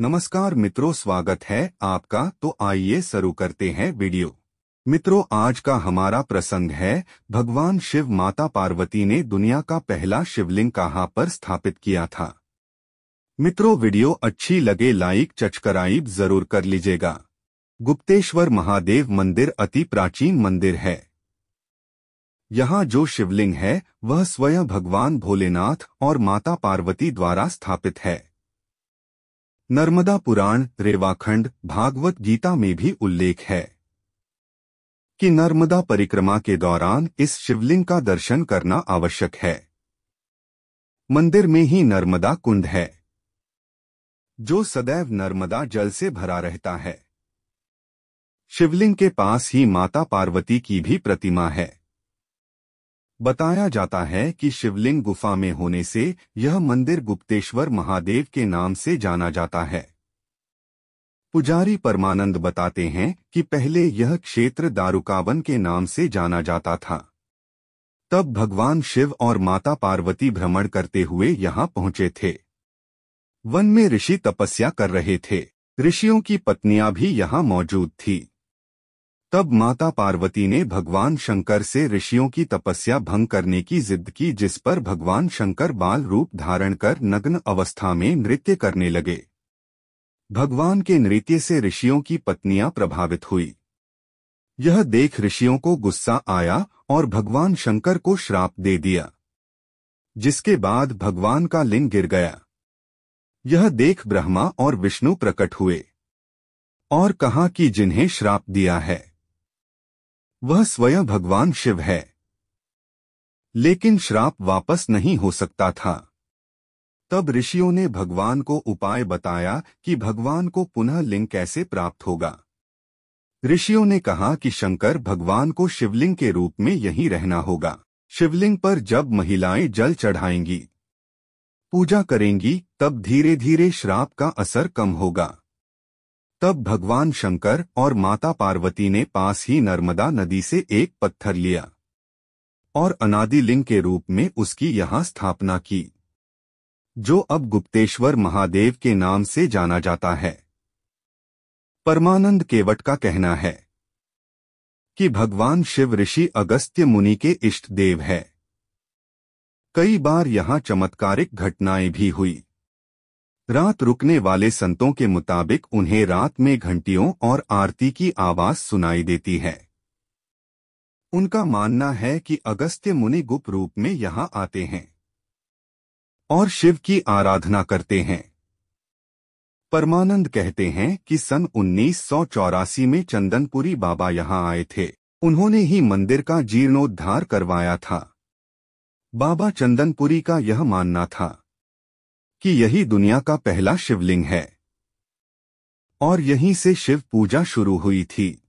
नमस्कार मित्रों स्वागत है आपका तो आइए शुरू करते हैं वीडियो मित्रों आज का हमारा प्रसंग है भगवान शिव माता पार्वती ने दुनिया का पहला शिवलिंग कहाँ पर स्थापित किया था मित्रों वीडियो अच्छी लगे लाइक चचकराइब जरूर कर लीजिएगा गुप्तेश्वर महादेव मंदिर अति प्राचीन मंदिर है यहाँ जो शिवलिंग है वह स्वयं भगवान भोलेनाथ और माता पार्वती द्वारा स्थापित है नर्मदा पुराण रेवाखंड भागवत गीता में भी उल्लेख है कि नर्मदा परिक्रमा के दौरान इस शिवलिंग का दर्शन करना आवश्यक है मंदिर में ही नर्मदा कुंड है जो सदैव नर्मदा जल से भरा रहता है शिवलिंग के पास ही माता पार्वती की भी प्रतिमा है बताया जाता है कि शिवलिंग गुफा में होने से यह मंदिर गुप्तेश्वर महादेव के नाम से जाना जाता है पुजारी परमानंद बताते हैं कि पहले यह क्षेत्र दारुकावन के नाम से जाना जाता था तब भगवान शिव और माता पार्वती भ्रमण करते हुए यहाँ पहुंचे थे वन में ऋषि तपस्या कर रहे थे ऋषियों की पत्नियां भी यहाँ मौजूद थीं। तब माता पार्वती ने भगवान शंकर से ऋषियों की तपस्या भंग करने की जिद की जिस पर भगवान शंकर बाल रूप धारण कर नग्न अवस्था में नृत्य करने लगे भगवान के नृत्य से ऋषियों की पत्नियां प्रभावित हुई यह देख ऋषियों को गुस्सा आया और भगवान शंकर को श्राप दे दिया जिसके बाद भगवान का लिंग गिर गया यह देख ब्रह्मा और विष्णु प्रकट हुए और कहा कि जिन्हें श्राप दिया है वह स्वयं भगवान शिव है लेकिन श्राप वापस नहीं हो सकता था तब ऋषियों ने भगवान को उपाय बताया कि भगवान को पुनः लिंग कैसे प्राप्त होगा ऋषियों ने कहा कि शंकर भगवान को शिवलिंग के रूप में यहीं रहना होगा शिवलिंग पर जब महिलाएं जल चढ़ाएंगी पूजा करेंगी तब धीरे धीरे श्राप का असर कम होगा तब भगवान शंकर और माता पार्वती ने पास ही नर्मदा नदी से एक पत्थर लिया और अनादिलिंग के रूप में उसकी यहां स्थापना की जो अब गुप्तेश्वर महादेव के नाम से जाना जाता है परमानंद केवट का कहना है कि भगवान शिव ऋषि अगस्त्य मुनि के इष्ट देव है कई बार यहां चमत्कारिक घटनाएं भी हुई रात रुकने वाले संतों के मुताबिक उन्हें रात में घंटियों और आरती की आवाज सुनाई देती है उनका मानना है कि अगस्त्य मुनि गुप्त रूप में यहाँ आते हैं और शिव की आराधना करते हैं परमानंद कहते हैं कि सन उन्नीस में चंदनपुरी बाबा यहाँ आए थे उन्होंने ही मंदिर का जीर्णोद्धार करवाया था बाबा चंदनपुरी का यह मानना था कि यही दुनिया का पहला शिवलिंग है और यहीं से शिव पूजा शुरू हुई थी